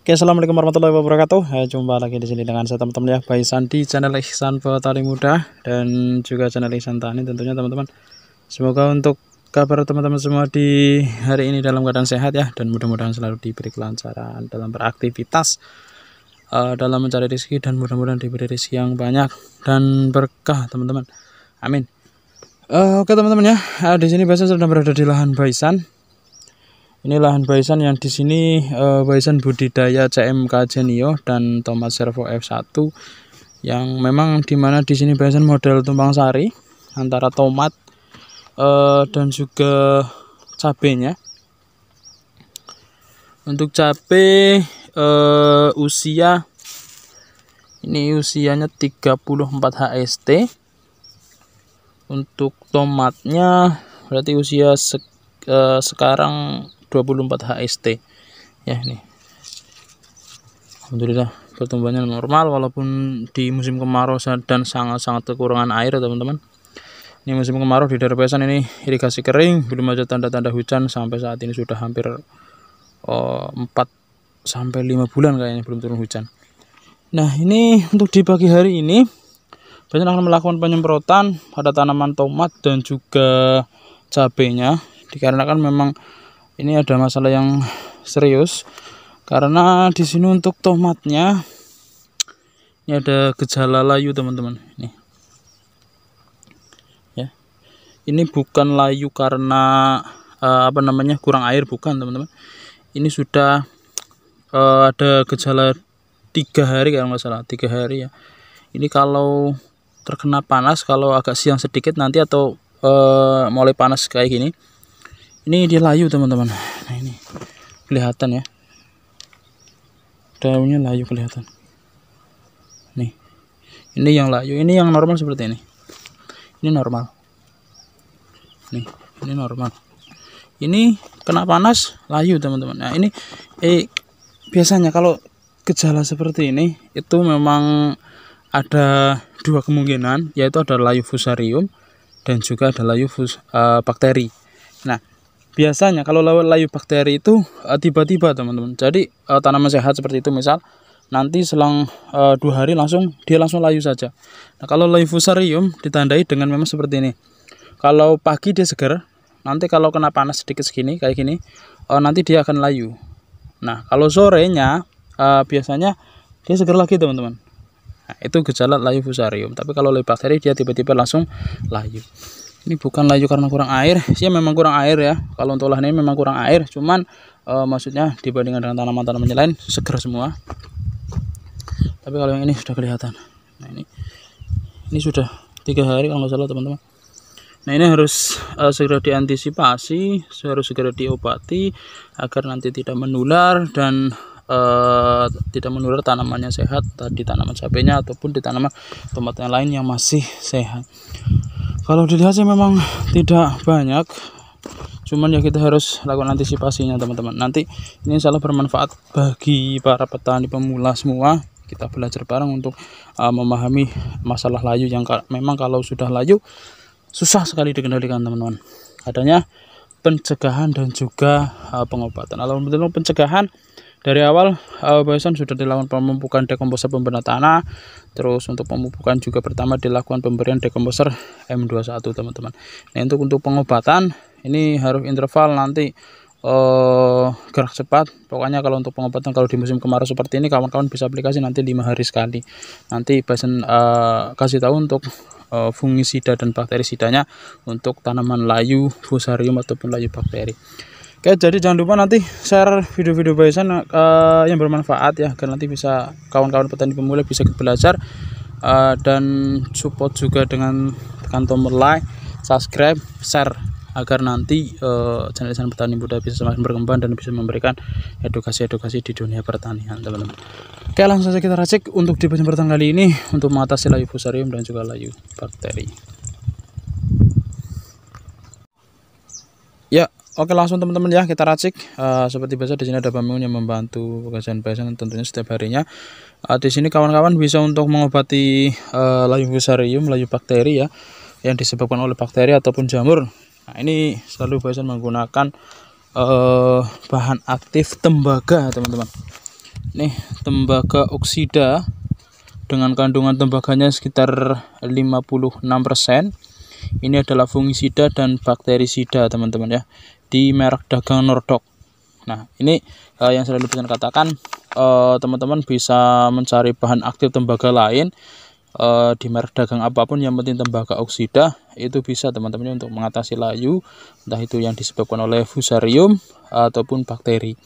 Oke, assalamualaikum warahmatullahi wabarakatuh. Jumpa lagi di sini dengan saya teman-teman ya, Bayi Sandi, channel Ihsan Petani Muda dan juga channel Ihsan Tani tentunya teman-teman. Semoga untuk kabar teman-teman semua di hari ini dalam keadaan sehat ya dan mudah-mudahan selalu diberi kelancaran dalam beraktivitas uh, dalam mencari rezeki dan mudah-mudahan diberi rezeki yang banyak dan berkah teman-teman. Amin. Uh, oke teman-teman ya, uh, di sini biasa sudah berada di lahan Baisan ini lahan Bison yang di sini e, budidaya CMK Genio dan Thomas Servo F1 yang memang dimana di sini barisan model tumpang sari antara tomat e, dan juga cabenya. Untuk cabe e, usia ini usianya 34 HST. Untuk tomatnya berarti usia sek, e, sekarang 24 HST ya ini Alhamdulillah pertumbuhannya normal walaupun di musim kemarau dan sangat-sangat kekurangan air teman-teman ini musim kemarau di daerah pesan ini irigasi kering belum ada tanda-tanda hujan sampai saat ini sudah hampir oh, 4 sampai 5 bulan kayaknya belum turun hujan nah ini untuk di pagi hari ini Banyak akan melakukan penyemprotan pada tanaman tomat dan juga cabenya dikarenakan memang ini ada masalah yang serius karena di sini untuk tomatnya ini ada gejala layu teman-teman Ini, ya ini bukan layu karena uh, apa namanya kurang air bukan teman-teman ini sudah uh, ada gejala tiga hari kalau masalah tiga hari ya ini kalau terkena panas kalau agak siang sedikit nanti atau uh, mulai panas kayak gini ini dia layu teman-teman nah ini kelihatan ya daunnya layu kelihatan nih ini yang layu ini yang normal seperti ini ini normal nih ini normal ini kena panas layu teman-teman nah ini eh biasanya kalau gejala seperti ini itu memang ada dua kemungkinan yaitu ada layu fusarium dan juga ada layu fus, uh, bakteri. Nah, biasanya kalau layu bakteri itu eh, tiba-tiba teman-teman jadi eh, tanaman sehat seperti itu misal nanti selang eh, dua hari langsung dia langsung layu saja nah kalau layu fusarium ditandai dengan memang seperti ini kalau pagi dia segar nanti kalau kena panas sedikit segini kayak gini nanti dia akan layu nah kalau sorenya biasanya dia segar lagi teman-teman Nah, itu gejala layu fusarium. Tapi kalau layu bakteri dia tiba-tiba langsung layu ini bukan laju karena kurang air sih memang kurang air ya kalau untuk lahan ini memang kurang air cuman e, maksudnya dibandingkan dengan tanaman-tanaman yang lain seger semua tapi kalau yang ini sudah kelihatan nah ini ini sudah tiga hari kalau nggak salah teman-teman nah ini harus e, segera diantisipasi harus segera diobati agar nanti tidak menular dan e, tidak menular tanamannya sehat tadi tanaman cabenya ataupun di tanaman tomat yang lain yang masih sehat kalau dilihat sih memang tidak banyak cuman ya kita harus lakukan antisipasinya teman-teman nanti ini insya Allah bermanfaat bagi para petani pemula semua kita belajar bareng untuk uh, memahami masalah layu yang ka memang kalau sudah layu susah sekali dikendalikan teman-teman adanya pencegahan dan juga uh, pengobatan alhamdulillah pencegahan dari awal uh, Bison sudah dilakukan pemupukan dekomposer pemberat tanah terus untuk pemupukan juga pertama dilakukan pemberian dekomposer M21 teman-teman nah untuk untuk pengobatan ini harus interval nanti uh, gerak cepat pokoknya kalau untuk pengobatan kalau di musim kemarau seperti ini kawan-kawan bisa aplikasi nanti lima hari sekali nanti Bison uh, eh, kasih tahu untuk eh, fungisida dan bakterisidanya untuk tanaman layu fusarium ataupun layu bakteri Oke, jadi jangan lupa nanti share video-video bahasan uh, eh, yang bermanfaat ya, agar nanti bisa kawan-kawan petani pemula bisa belajar uh, dan support juga dengan tekan tombol like, subscribe, share agar nanti uh, eh, channel channel petani muda bisa semakin berkembang dan bisa memberikan edukasi-edukasi di dunia pertanian teman-teman oke langsung saja kita racik untuk di pertanian kali ini untuk mengatasi layu fusarium dan juga layu bakteri Oke langsung teman-teman ya kita racik. Uh, seperti biasa di sini ada pembangun yang membantu pekerjaan-pekerjaan tentunya setiap harinya. Uh, di sini kawan-kawan bisa untuk mengobati uh, layu fusarium, layu bakteri ya yang disebabkan oleh bakteri ataupun jamur. Nah ini selalu biasa menggunakan uh, bahan aktif tembaga teman-teman. Nih tembaga oksida dengan kandungan tembaganya sekitar 56 persen ini adalah fungisida dan bakterisida, teman-teman ya. Di merek dagang Nordok. Nah, ini uh, yang selalu bisa katakan eh, teman-teman uh, bisa mencari bahan aktif tembaga lain uh, di merek dagang apapun yang penting tembaga oksida itu bisa teman-teman ya, untuk mengatasi layu entah itu yang disebabkan oleh fusarium uh, ataupun bakteri.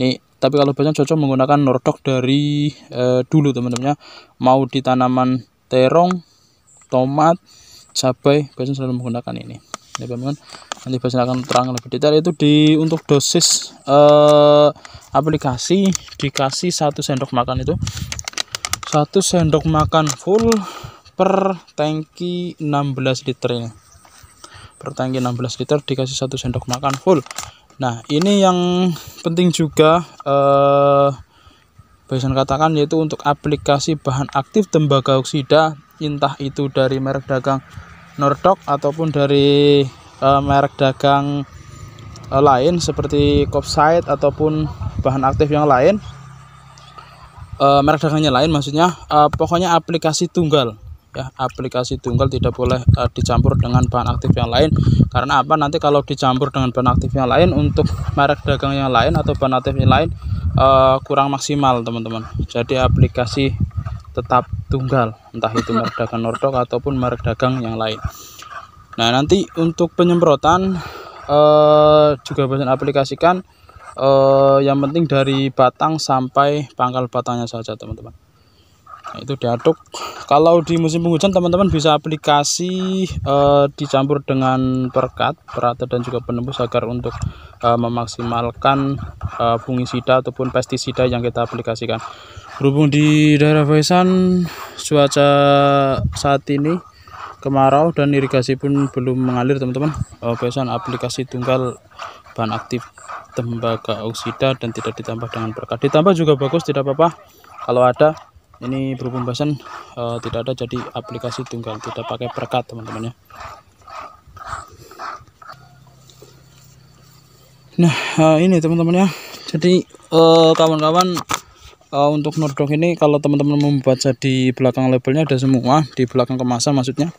Ini tapi kalau biasanya cocok menggunakan nordok dari uh, dulu teman-temannya mau di tanaman terong tomat cabai biasanya selalu menggunakan ini ya teman-teman nanti biasanya akan terang lebih detail itu di untuk dosis eh, aplikasi dikasih satu sendok makan itu satu sendok makan full per tangki 16 liter ini per tangki 16 liter dikasih satu sendok makan full nah ini yang penting juga eh, Bahasan katakan yaitu untuk aplikasi bahan aktif tembaga oksida entah itu dari merek dagang Nordok ataupun dari e, merek dagang e, lain seperti Copside ataupun bahan aktif yang lain e, merek dagangnya lain maksudnya e, pokoknya aplikasi tunggal ya aplikasi tunggal tidak boleh uh, dicampur dengan bahan aktif yang lain karena apa nanti kalau dicampur dengan bahan aktif yang lain untuk merek dagang yang lain atau bahan aktif yang lain uh, kurang maksimal teman-teman jadi aplikasi tetap tunggal entah itu merek dagang Nordok ataupun merek dagang yang lain nah nanti untuk penyemprotan uh, juga bisa aplikasikan uh, yang penting dari batang sampai pangkal batangnya saja teman-teman itu diaduk kalau di musim penghujan teman-teman bisa aplikasi eh, dicampur dengan perkat perata dan juga penembus agar untuk eh, memaksimalkan eh, fungisida ataupun pestisida yang kita aplikasikan berhubung di daerah Faisan cuaca saat ini kemarau dan irigasi pun belum mengalir teman-teman Faisan aplikasi tunggal bahan aktif tembaga oksida dan tidak ditambah dengan perkat ditambah juga bagus tidak apa-apa kalau ada ini berhubung basen uh, eh, tidak ada jadi aplikasi tunggal tidak pakai perkat teman-teman ya nah uh, ini teman-teman ya jadi eh, kawan-kawan uh, untuk Nordok ini kalau teman-teman membaca di belakang labelnya ada semua di belakang kemasan maksudnya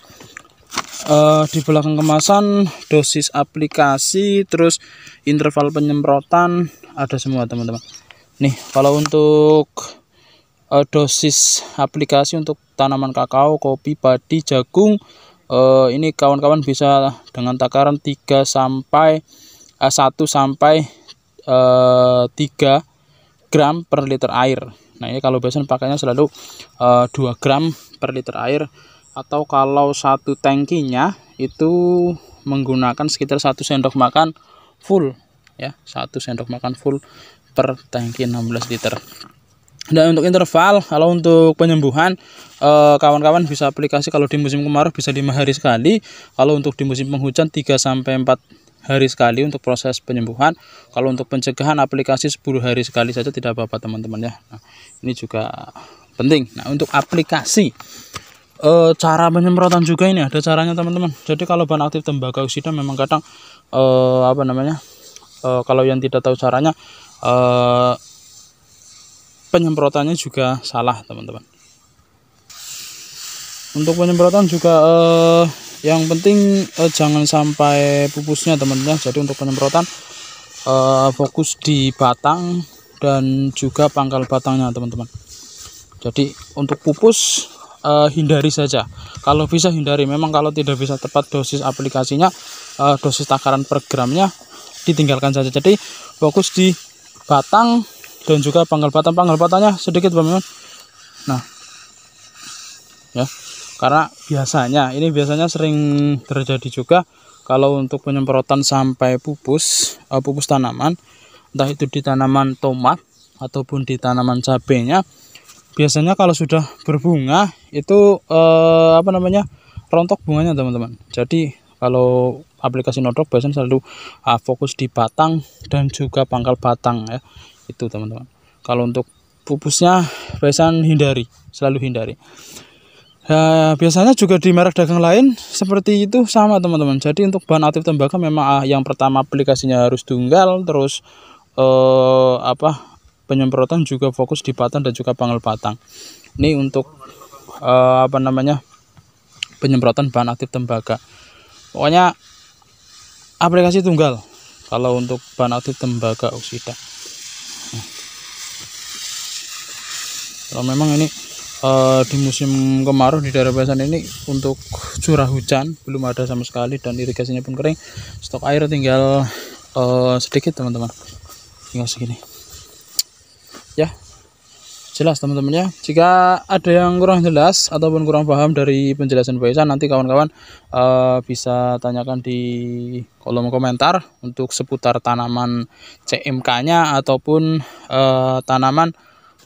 uh, di belakang kemasan dosis aplikasi terus interval penyemprotan ada semua teman-teman nih kalau untuk uh, dosis aplikasi untuk tanaman kakao, kopi, padi, jagung. uh, ini kawan-kawan bisa dengan takaran 3 sampai uh, eh, 1 sampai uh, 3 gram per liter air. Nah, ini kalau biasanya pakainya selalu uh, 2 gram per liter air atau kalau satu tankinya itu menggunakan sekitar satu sendok makan full ya satu sendok makan full per tangki 16 liter dan untuk interval kalau untuk penyembuhan eh, kawan-kawan eh, bisa aplikasi kalau di musim kemarau bisa lima hari sekali kalau untuk di musim penghujan 3 sampai 4 hari sekali untuk proses penyembuhan kalau untuk pencegahan aplikasi 10 hari sekali saja tidak apa-apa teman-teman ya nah, ini juga penting nah untuk aplikasi e, cara penyemprotan juga ini ada caranya teman-teman jadi kalau bahan aktif tembaga oksida memang kadang e, apa namanya e, kalau yang tidak tahu caranya e, penyemprotannya juga salah teman-teman untuk penyemprotan juga eh, yang penting eh, jangan sampai pupusnya teman-teman jadi untuk penyemprotan eh, fokus di batang dan juga pangkal batangnya teman-teman jadi untuk pupus eh, hindari saja kalau bisa hindari memang kalau tidak bisa tepat dosis aplikasinya eh, dosis takaran per gramnya ditinggalkan saja jadi fokus di batang dan juga pangkal batang pangkal batangnya sedikit teman-teman nah ya karena biasanya ini biasanya sering terjadi juga kalau untuk penyemprotan sampai pupus uh, pupus tanaman entah itu di tanaman tomat ataupun di tanaman cabenya biasanya kalau sudah berbunga itu eh, apa namanya rontok bunganya teman-teman jadi kalau aplikasi nodok biasanya selalu ah, fokus di batang dan juga pangkal batang ya itu teman-teman kalau untuk pupusnya biasanya hindari selalu hindari ya, biasanya juga di merek dagang lain seperti itu sama teman-teman jadi untuk bahan aktif tembaga memang ah, yang pertama aplikasinya harus tunggal terus eh, apa penyemprotan juga fokus di batang dan juga pangkal batang ini untuk eh, apa namanya penyemprotan bahan aktif tembaga pokoknya aplikasi tunggal kalau untuk bahan aktif tembaga oksida kalau memang ini uh, di musim kemarau di daerah Besan ini untuk curah hujan belum ada sama sekali dan irigasinya pun kering stok air tinggal uh, sedikit teman-teman tinggal segini ya jelas teman-teman ya jika ada yang kurang jelas ataupun kurang paham dari penjelasan Besan nanti kawan-kawan uh, bisa tanyakan di kolom komentar untuk seputar tanaman CMK nya ataupun uh, tanaman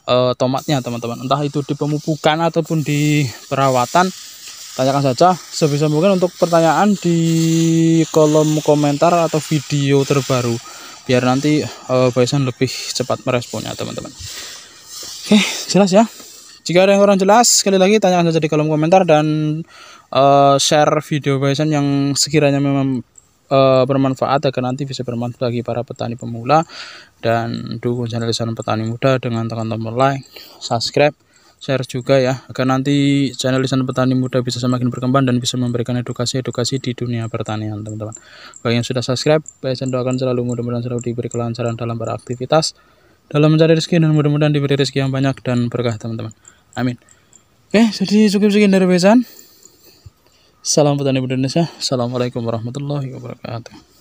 uh, tomatnya teman-teman entah itu di pemupukan ataupun di perawatan tanyakan saja sebisa mungkin untuk pertanyaan di kolom komentar atau video terbaru biar nanti uh, eh, Bison lebih cepat meresponnya teman-teman oke jelas ya jika ada yang kurang jelas sekali lagi tanyakan saja di kolom komentar dan uh, share video Bison yang sekiranya memang uh, bermanfaat agar nanti bisa bermanfaat bagi para petani pemula dan dukung channel Lisan Petani Muda dengan tekan tombol like, subscribe, share juga ya agar nanti channel Lisan Petani Muda bisa semakin berkembang dan bisa memberikan edukasi-edukasi di dunia pertanian teman-teman. Bagi yang sudah subscribe, saya doakan selalu mudah-mudahan selalu diberi kelancaran dalam beraktivitas, dalam mencari rezeki dan mudah-mudahan diberi rezeki yang banyak dan berkah teman-teman. Amin. Oke, jadi cukup sekian dari Besan. Salam petani Indonesia. Assalamualaikum warahmatullahi wabarakatuh.